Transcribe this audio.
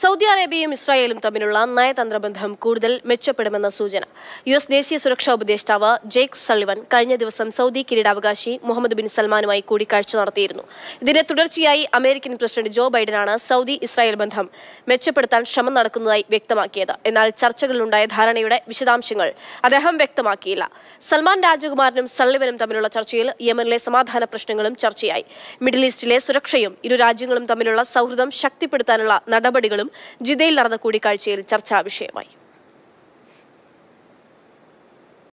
Saudi അറേബ്യയും ഇസ്രായേലും തമ്മിലുള്ള നയതന്ത്ര ബന്ധം കൂടുതൽ മെച്ചപ്പെടുമെന്ന സൂചന യു എസ് ദേശീയ സുരക്ഷാ ഉപദേഷ്ടാവ് ജേക്ക് സള്ളിവൻ കഴിഞ്ഞ ദിവസം സൗദി കിരീടാവകാശി മുഹമ്മദ് ബിൻ സൽമാനുമായി കൂടിക്കാഴ്ച നടത്തിയിരുന്നു ഇതിന്റെ തുടർച്ചയായി അമേരിക്കൻ പ്രസിഡന്റ് ജോ ബൈഡനാണ് സൗദി ഇസ്രായേൽ ബന്ധം മെച്ചപ്പെടുത്താൻ ശ്രമം നടക്കുന്നതായി വ്യക്തമാക്കിയത് എന്നാൽ ചർച്ചകളിലുണ്ടായ ധാരണയുടെ വിശദാംശങ്ങൾ അദ്ദേഹം വ്യക്തമാക്കിയില്ല സൽമാൻ രാജകുമാരനും സള്ളിവനും തമ്മിലുള്ള ചർച്ചയിൽ യമനിലെ സമാധാന പ്രശ്നങ്ങളും ചർച്ചയായി മിഡിൽ ഈസ്റ്റിലെ സുരക്ഷയും ഇരു രാജ്യങ്ങളും തമ്മിലുള്ള സൗഹൃദം ശക്തിപ്പെടുത്താനുള്ള നടപടികളും ജിദ്ദയിൽ നടന്ന കൂടിക്കാഴ്ചയിൽ ചർച്ചാ വിഷയമായി